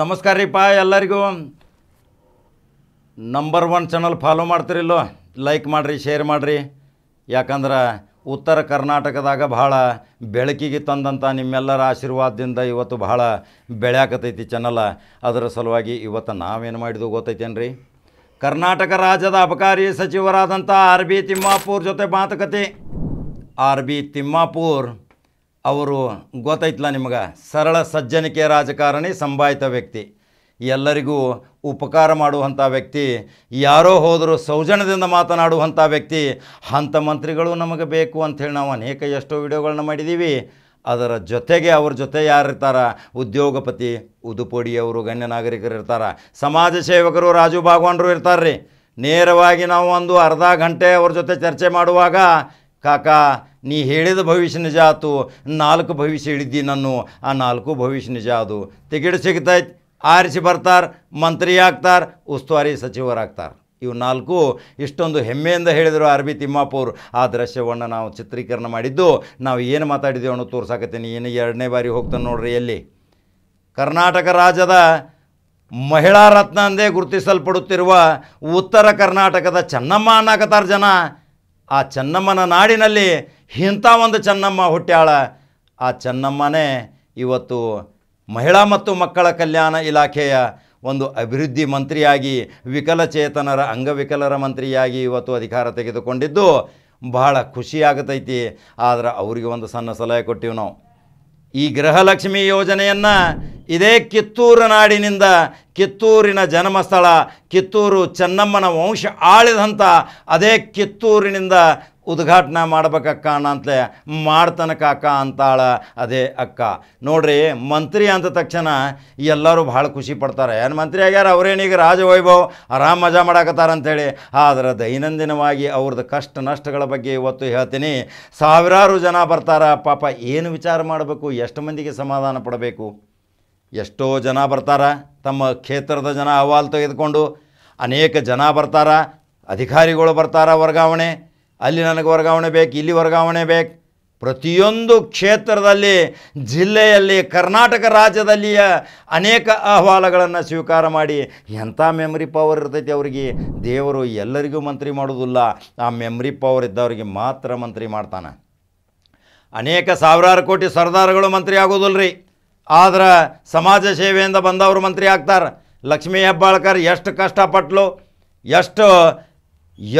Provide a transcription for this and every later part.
ನಮಸ್ಕಾರ ರೀ ಪಾ ಎಲ್ಲರಿಗೂ ನಂಬರ್ ಒನ್ ಚಾನಲ್ ಫಾಲೋ ಮಾಡ್ತಿರಿಲ್ಲೋ ಲೈಕ್ ಮಾಡಿರಿ ಶೇರ್ ಮಾಡಿರಿ ಯಾಕಂದ್ರೆ ಉತ್ತರ ಕರ್ನಾಟಕದಾಗ ಭಾಳ ಬೆಳಕಿಗೆ ತಂದಂಥ ನಿಮ್ಮೆಲ್ಲರ ಆಶೀರ್ವಾದದಿಂದ ಇವತ್ತು ಭಾಳ ಬೆಳೆಯಾಕತೈತಿ ಚಾನಲ ಅದರ ಸಲುವಾಗಿ ಇವತ್ತು ನಾವೇನು ಮಾಡಿದ್ವು ಗೊತ್ತೈತೇನ್ರಿ ಕರ್ನಾಟಕ ರಾಜ್ಯದ ಅಬಕಾರಿ ಸಚಿವರಾದಂಥ ಆರ್ ಬಿ ತಿಮ್ಮಾಪುರ್ ಜೊತೆ ಮಾತುಕತೆ ಆರ್ ಬಿ ತಿಮ್ಮಾಪುರ್ ಅವರು ಗೊತ್ತಾಯ್ತಲ್ಲ ನಿಮಗೆ ಸರಳ ಸಜ್ಜನಿಕೆ ರಾಜಕಾರಣಿ ಸಂಭಾಯಿತ ವ್ಯಕ್ತಿ ಎಲ್ಲರಿಗೂ ಉಪಕಾರ ಮಾಡುವಂಥ ವ್ಯಕ್ತಿ ಯಾರೋ ಹೋದರೂ ಸೌಜನ್ಯದಿಂದ ಮಾತನಾಡುವಂಥ ವ್ಯಕ್ತಿ ಹಂತ ಮಂತ್ರಿಗಳು ನಮಗೆ ಬೇಕು ಅಂಥೇಳಿ ನಾವು ಅನೇಕ ಎಷ್ಟೋ ವಿಡಿಯೋಗಳನ್ನ ಮಾಡಿದ್ದೀವಿ ಅದರ ಜೊತೆಗೆ ಅವ್ರ ಜೊತೆ ಇರ್ತಾರ ಉದ್ಯೋಗಪತಿ ಉದುಪೋಡಿಯವರು ಗಣ್ಯ ನಾಗರಿಕರು ಇರ್ತಾರೆ ಸಮಾಜ ಸೇವಕರು ರಾಜು ಭಾಗವಾನ್ರು ಇರ್ತಾರೆ ರೀ ನೇರವಾಗಿ ನಾವು ಒಂದು ಅರ್ಧ ಗಂಟೆ ಅವ್ರ ಜೊತೆ ಚರ್ಚೆ ಮಾಡುವಾಗ ಕಾಕಾ ನೀ ಹೇಳಿದ ಭವಿಷ್ಯ ನಿಜ ಆತು ನಾಲ್ಕು ಭವಿಷ್ಯ ಹೇಳಿದ್ದಿ ನಾನು ಆ ನಾಲ್ಕು ಭವಿಷ್ಯ ನಿಜ ಅದು ಟಿಕೆಟ್ ಸಿಗ್ತೈತೆ ಆರಿಸಿ ಬರ್ತಾರೆ ಮಂತ್ರಿ ಆಗ್ತಾರೆ ಉಸ್ತುವಾರಿ ಸಚಿವರಾಗ್ತಾರೆ ಇವು ನಾಲ್ಕು ಇಷ್ಟೊಂದು ಹೆಮ್ಮೆಯಿಂದ ಹೇಳಿದರು ಆರ್ ಬಿ ತಿಮ್ಮಾಪುರ್ ಆ ದೃಶ್ಯವನ್ನು ನಾವು ಚಿತ್ರೀಕರಣ ಮಾಡಿದ್ದು ನಾವು ಏನು ಮಾತಾಡಿದ್ದೀವಿ ಅನ್ನೋ ತೋರ್ಸಾಕತ್ತೀನಿ ಏನು ಎರಡನೇ ಬಾರಿ ಹೋಗ್ತಾನೆ ನೋಡ್ರಿ ಎಲ್ಲಿ ಕರ್ನಾಟಕ ರಾಜ್ಯದ ಮಹಿಳಾ ರತ್ನ ಅಂದೇ ಗುರುತಿಸಲ್ಪಡುತ್ತಿರುವ ಉತ್ತರ ಕರ್ನಾಟಕದ ಚೆನ್ನಮ್ಮ ಅನ್ನಾಕತ್ತಾರ ಜನ ಆ ಚೆನ್ನಮ್ಮನ ನಾಡಿನಲ್ಲಿ ಇಂಥ ಒಂದು ಚೆನ್ನಮ್ಮ ಹುಟ್ಟ್ಯಾಳ ಆ ಚೆನ್ನಮ್ಮನೇ ಇವತ್ತು ಮಹಿಳಾ ಮತ್ತು ಮಕ್ಕಳ ಕಲ್ಯಾಣ ಇಲಾಖೆಯ ಒಂದು ಅಭಿವೃದ್ಧಿ ಮಂತ್ರಿಯಾಗಿ ವಿಕಲಚೇತನರ ಅಂಗವಿಕಲರ ಮಂತ್ರಿಯಾಗಿ ಇವತ್ತು ಅಧಿಕಾರ ತೆಗೆದುಕೊಂಡಿದ್ದು ಬಹಳ ಖುಷಿಯಾಗತೈತಿ ಆದರೆ ಅವರಿಗೆ ಒಂದು ಸಣ್ಣ ಸಲಹೆ ಕೊಟ್ಟಿವಿ ನಾವು ಈ ಗೃಹಲಕ್ಷ್ಮಿ ಯೋಜನೆಯನ್ನು ಇದೇ ಕಿತ್ತೂರು ನಾಡಿನಿಂದ ಕಿತ್ತೂರಿನ ಜನ್ಮಸ್ಥಳ ಕಿತ್ತೂರು ಚೆನ್ನಮ್ಮನ ವಂಶ ಆಳಿದಂಥ ಅದೇ ಕಿತ್ತೂರಿನಿಂದ ಉದ್ಘಾಟನೆ ಮಾಡ್ಬೇಕಕ್ಕ ಅಂತಲೇ ಮಾಡ್ತನಕ ಅಕ್ಕ ಅಂತಾಳ ಅದೇ ಅಕ್ಕ ನೋಡ್ರಿ ಮಂತ್ರಿ ಅಂದ ತಕ್ಷಣ ಎಲ್ಲರೂ ಭಾಳ ಖುಷಿ ಪಡ್ತಾರೆ ಏನು ಮಂತ್ರಿ ಆಗ್ಯಾರ ಅವ್ರೇನೀಗ ರಾಜವೈಭವ್ ಆರಾಮ್ ಮಜಾ ಮಾಡಾಕತ್ತಾರಂಥೇಳಿ ಆದರೆ ದೈನಂದಿನವಾಗಿ ಅವ್ರದ್ದು ಕಷ್ಟ ನಷ್ಟಗಳ ಬಗ್ಗೆ ಇವತ್ತು ಹೇಳ್ತೀನಿ ಸಾವಿರಾರು ಜನ ಬರ್ತಾರೆ ಪಾಪ ಏನು ವಿಚಾರ ಮಾಡಬೇಕು ಎಷ್ಟು ಮಂದಿಗೆ ಸಮಾಧಾನ ಪಡಬೇಕು ಎಷ್ಟೋ ಜನ ಬರ್ತಾರೆ ತಮ್ಮ ಕ್ಷೇತ್ರದ ಜನ ಅಹವಾಲು ತೆಗೆದುಕೊಂಡು ಅನೇಕ ಜನ ಬರ್ತಾರೆ ಅಧಿಕಾರಿಗಳು ಬರ್ತಾರೆ ವರ್ಗಾವಣೆ ಅಲ್ಲಿ ನನಗೆ ವರ್ಗಾವಣೆ ಬೇಕು ಇಲ್ಲಿ ವರ್ಗಾವಣೆ ಬೇಕು ಪ್ರತಿಯೊಂದು ಕ್ಷೇತ್ರದಲ್ಲಿ ಜಿಲ್ಲೆಯಲ್ಲಿ ಕರ್ನಾಟಕ ರಾಜ್ಯದಲ್ಲಿಯ ಅನೇಕ ಅಹವಾಲುಗಳನ್ನು ಸ್ವೀಕಾರ ಮಾಡಿ ಎಂಥ ಮೆಮ್ರಿ ಪವರ್ ಇರ್ತೈತಿ ಅವರಿಗೆ ದೇವರು ಎಲ್ಲರಿಗೂ ಮಂತ್ರಿ ಮಾಡೋದಿಲ್ಲ ಆ ಮೆಮ್ರಿ ಪವರ್ ಇದ್ದವರಿಗೆ ಮಾತ್ರ ಮಂತ್ರಿ ಮಾಡ್ತಾನೆ ಅನೇಕ ಸಾವಿರಾರು ಕೋಟಿ ಸರ್ದಾರ್ಗಳು ಮಂತ್ರಿ ಆಗೋದಿಲ್ಲ ರೀ ಆದ್ರೆ ಸಮಾಜ ಸೇವೆಯಿಂದ ಬಂದವರು ಮಂತ್ರಿ ಆಗ್ತಾರೆ ಲಕ್ಷ್ಮೀ ಹೆಬ್ಬಾಳ್ಕರ್ ಎಷ್ಟು ಕಷ್ಟಪಟ್ಟಲು ಎಷ್ಟು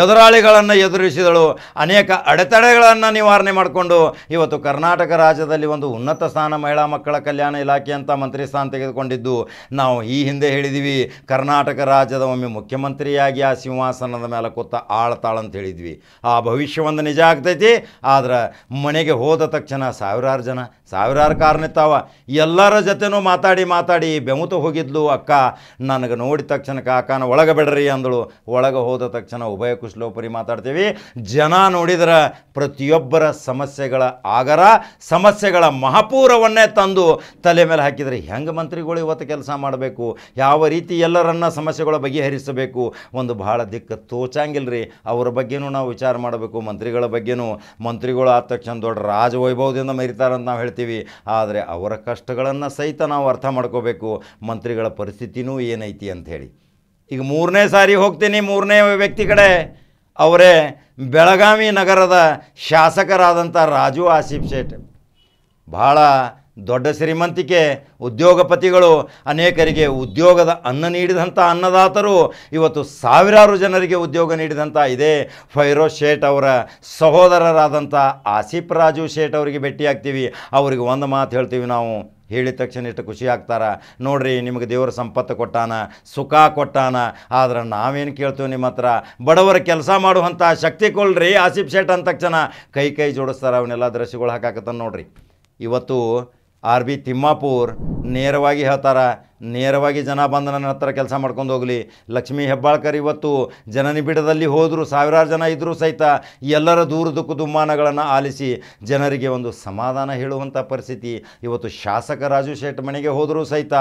ಎದುರಾಳಿಗಳನ್ನು ಎದುರಿಸಿದಳು ಅನೇಕ ಅಡೆತಡೆಗಳನ್ನು ನಿವಾರಣೆ ಮಾಡಿಕೊಂಡು ಇವತ್ತು ಕರ್ನಾಟಕ ರಾಜ್ಯದಲ್ಲಿ ಒಂದು ಉನ್ನತ ಸ್ಥಾನ ಮಹಿಳಾ ಮಕ್ಕಳ ಕಲ್ಯಾಣ ಇಲಾಖೆ ಅಂತ ಮಂತ್ರಿ ಸ್ಥಾನ ತೆಗೆದುಕೊಂಡಿದ್ದು ನಾವು ಈ ಹಿಂದೆ ಹೇಳಿದ್ವಿ ಕರ್ನಾಟಕ ರಾಜ್ಯದ ಒಮ್ಮೆ ಮುಖ್ಯಮಂತ್ರಿಯಾಗಿ ಆ ಸಿಂಹಾಸನದ ಮೇಲೆ ಕೂತ ಆಳ್ತಾಳ ಅಂತ ಹೇಳಿದ್ವಿ ಆ ಭವಿಷ್ಯ ಒಂದು ನಿಜ ಆಗ್ತೈತಿ ಆದ್ರೆ ಮನೆಗೆ ಹೋದ ತಕ್ಷಣ ಸಾವಿರಾರು ಜನ ಸಾವಿರಾರು ಕಾರಣಿತ್ತಾವ ಎಲ್ಲರ ಜೊತೆನೂ ಮಾತಾಡಿ ಮಾತಾಡಿ ಬೆಮುತ ಹೋಗಿದ್ಲು ಅಕ್ಕ ನನಗೆ ನೋಡಿದ ತಕ್ಷಣ ಕಾಕನ ಒಳಗೆ ಬಿಡ್ರಿ ಅಂದಳು ಒಳಗೆ ಹೋದ ತಕ್ಷಣ ಒಬ್ಬ ಅಭಯಕುಶಲೋಪರಿ ಮಾತಾಡ್ತೀವಿ ಜನ ನೋಡಿದ್ರೆ ಪ್ರತಿಯೊಬ್ಬರ ಸಮಸ್ಯೆಗಳ ಆಗರ ಸಮಸ್ಯೆಗಳ ಮಹಾಪೂರವನ್ನೇ ತಂದು ತಲೆ ಮೇಲೆ ಹಾಕಿದರೆ ಹೆಂಗೆ ಮಂತ್ರಿಗಳು ಇವತ್ತು ಕೆಲಸ ಮಾಡಬೇಕು ಯಾವ ರೀತಿ ಎಲ್ಲರನ್ನ ಸಮಸ್ಯೆಗಳ ಬಗೆಹರಿಸಬೇಕು ಒಂದು ಭಾಳ ದಿಕ್ಕ ತೋಚಂಗಿಲ್ಲ ರೀ ಅವರ ಬಗ್ಗೆನೂ ನಾವು ವಿಚಾರ ಮಾಡಬೇಕು ಮಂತ್ರಿಗಳ ಬಗ್ಗೆನೂ ಮಂತ್ರಿಗಳು ಆದ ತಕ್ಷಣ ದೊಡ್ಡ ರಾಜವೈಭವದಿಂದ ಮರಿತಾರಂತ ನಾವು ಹೇಳ್ತೀವಿ ಆದರೆ ಅವರ ಕಷ್ಟಗಳನ್ನು ಸಹಿತ ನಾವು ಅರ್ಥ ಮಾಡ್ಕೋಬೇಕು ಮಂತ್ರಿಗಳ ಪರಿಸ್ಥಿತಿನೂ ಏನೈತಿ ಅಂತ ಹೇಳಿ ಈಗ ಮೂರನೇ ಸಾರಿ ಹೋಗ್ತೀನಿ ಮೂರನೇ ವ್ಯಕ್ತಿ ಕಡೆ ಅವರೇ ಬೆಳಗಾವಿ ನಗರದ ಶಾಸಕರಾದಂಥ ರಾಜು ಆಸೀಫ್ ಶೇಟ್ ಭಾಳ ದೊಡ್ಡ ಶ್ರೀಮಂತಿಕೆ ಉದ್ಯೋಗಪತಿಗಳು ಅನೇಕರಿಗೆ ಉದ್ಯೋಗದ ಅನ್ನ ನೀಡಿದಂಥ ಅನ್ನದಾತರು ಇವತ್ತು ಸಾವಿರಾರು ಜನರಿಗೆ ಉದ್ಯೋಗ ನೀಡಿದಂಥ ಇದೇ ಫೈರೋಜ್ ಶೇಟ್ ಅವರ ಸಹೋದರರಾದಂಥ ಆಸೀಫ್ ರಾಜು ಶೇಟ್ ಅವರಿಗೆ ಭೇಟಿಯಾಗ್ತೀವಿ ಅವರಿಗೆ ಒಂದು ಮಾತು ಹೇಳ್ತೀವಿ ನಾವು ಹೇಳಿದ ತಕ್ಷಣ ಇಷ್ಟು ಖುಷಿ ಆಗ್ತಾರೆ ನೋಡ್ರಿ ನಿಮಗೆ ದೇವರ ಸಂಪತ್ತು ಕೊಟ್ಟಾನ ಸುಖ ಕೊಟ್ಟಾನ ಆದ್ರೆ ನಾವೇನು ಕೇಳ್ತೀವಿ ನಿಮ್ಮ ಹತ್ರ ಬಡವರ ಕೆಲಸ ಮಾಡುವಂಥ ಶಕ್ತಿ ಕೊಳ್ರಿ ಆಸಿಫ್ ಶೇಟ್ ಅಂದ ತಕ್ಷಣ ಕೈ ಕೈ ಜೋಡಿಸ್ತಾರೆ ಅವನ್ನೆಲ್ಲ ದೃಶ್ಯಗಳು ಹಾಕಾಕತ್ತಾನ ನೋಡ್ರಿ ಇವತ್ತು ಆರ್ ಬಿ ತಿಮ್ಮಾಪುರ್ ನೇರವಾಗಿ ಹೇಳ್ತಾರೆ ನೇರವಾಗಿ ಜನ ಬಂದು ನನ್ನ ಹತ್ರ ಕೆಲಸ ಮಾಡ್ಕೊಂಡು ಹೋಗಲಿ ಲಕ್ಷ್ಮೀ ಹೆಬ್ಬಾಳ್ಕರ್ ಇವತ್ತು ಜನನಿಬಿಡದಲ್ಲಿ ಹೋದರೂ ಸಾವಿರಾರು ಜನ ಇದ್ದರೂ ಸಹಿತ ಎಲ್ಲರ ದೂರ ದುಃಖ ದುಮ್ಮಾನಗಳನ್ನು ಆಲಿಸಿ ಜನರಿಗೆ ಒಂದು ಸಮಾಧಾನ ಹೇಳುವಂಥ ಪರಿಸ್ಥಿತಿ ಇವತ್ತು ಶಾಸಕ ರಾಜು ಶೇಟ್ ಮನೆಗೆ ಹೋದರೂ ಸಹಿತ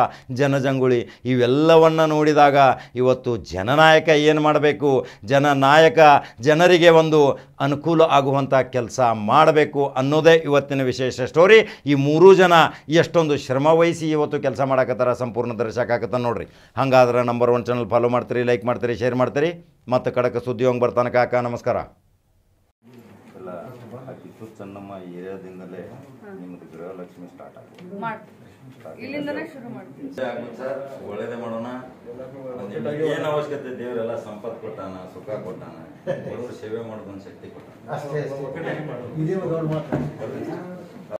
ಜನಜಂಗುಳಿ ಇವೆಲ್ಲವನ್ನು ನೋಡಿದಾಗ ಇವತ್ತು ಜನನಾಯಕ ಏನು ಮಾಡಬೇಕು ಜನನಾಯಕ ಜನರಿಗೆ ಒಂದು ಅನುಕೂಲ ಆಗುವಂಥ ಕೆಲಸ ಮಾಡಬೇಕು ಅನ್ನೋದೇ ಇವತ್ತಿನ ವಿಶೇಷ ಸ್ಟೋರಿ ಈ ಮೂರೂ ಜನ ಎಷ್ಟೊಂದು ಶ್ರಮ ವಹಿಸಿ ಇವತ್ತು ಕೆಲಸ ಮಾಡಕತ್ತಾರ ಸಂಪೂರ್ಣ ದರ್ಶಕಾಕತ್ತ ನೋಡ್ರಿ ಹಂಗಾದ್ರೆ ನಂಬರ್ ಒನ್ ಚಾನಲ್ ಫಾಲೋ ಮಾಡ್ತೀರಿ ಲೈಕ್ ಮಾಡ್ತೀರಿ ಶೇರ್ ಮಾಡ್ತೀರಿ ಮತ್ತೆ ಕಡಕ ಸುದ್ದಿ ಹೋಗಿ ಬರ್ತಾನೆ ಕಾಕ ನಮಸ್ಕಾರ ಸುಖ ಸೇವೆ